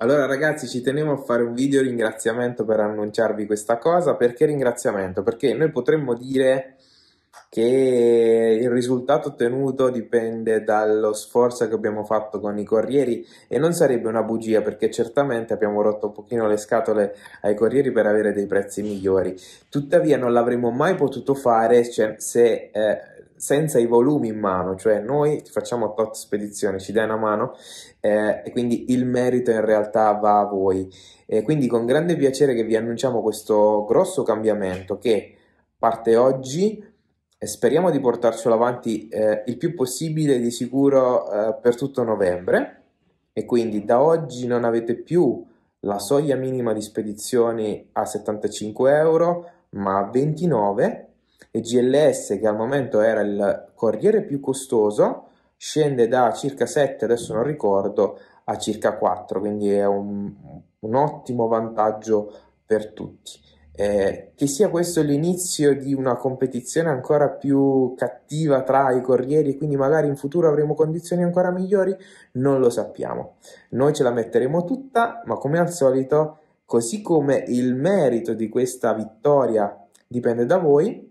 Allora ragazzi ci tenevo a fare un video ringraziamento per annunciarvi questa cosa, perché ringraziamento? Perché noi potremmo dire che il risultato ottenuto dipende dallo sforzo che abbiamo fatto con i corrieri e non sarebbe una bugia perché certamente abbiamo rotto un pochino le scatole ai corrieri per avere dei prezzi migliori. Tuttavia non l'avremmo mai potuto fare cioè, se, eh, senza i volumi in mano, cioè noi facciamo tot spedizione, ci dai una mano eh, e quindi il merito in realtà va a voi. E quindi con grande piacere che vi annunciamo questo grosso cambiamento che parte oggi e speriamo di portarcelo avanti eh, il più possibile di sicuro eh, per tutto novembre e quindi da oggi non avete più la soglia minima di spedizioni a 75 euro ma a 29 e GLS che al momento era il corriere più costoso scende da circa 7 adesso non ricordo a circa 4 quindi è un, un ottimo vantaggio per tutti eh, che sia questo l'inizio di una competizione ancora più cattiva tra i corrieri quindi magari in futuro avremo condizioni ancora migliori, non lo sappiamo. Noi ce la metteremo tutta, ma come al solito, così come il merito di questa vittoria dipende da voi,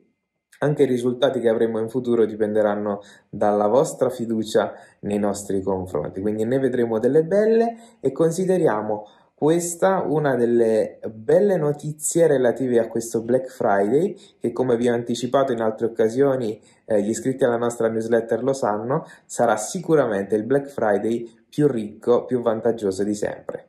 anche i risultati che avremo in futuro dipenderanno dalla vostra fiducia nei nostri confronti. Quindi ne vedremo delle belle e consideriamo questa una delle belle notizie relative a questo Black Friday che come vi ho anticipato in altre occasioni eh, gli iscritti alla nostra newsletter lo sanno sarà sicuramente il Black Friday più ricco, più vantaggioso di sempre.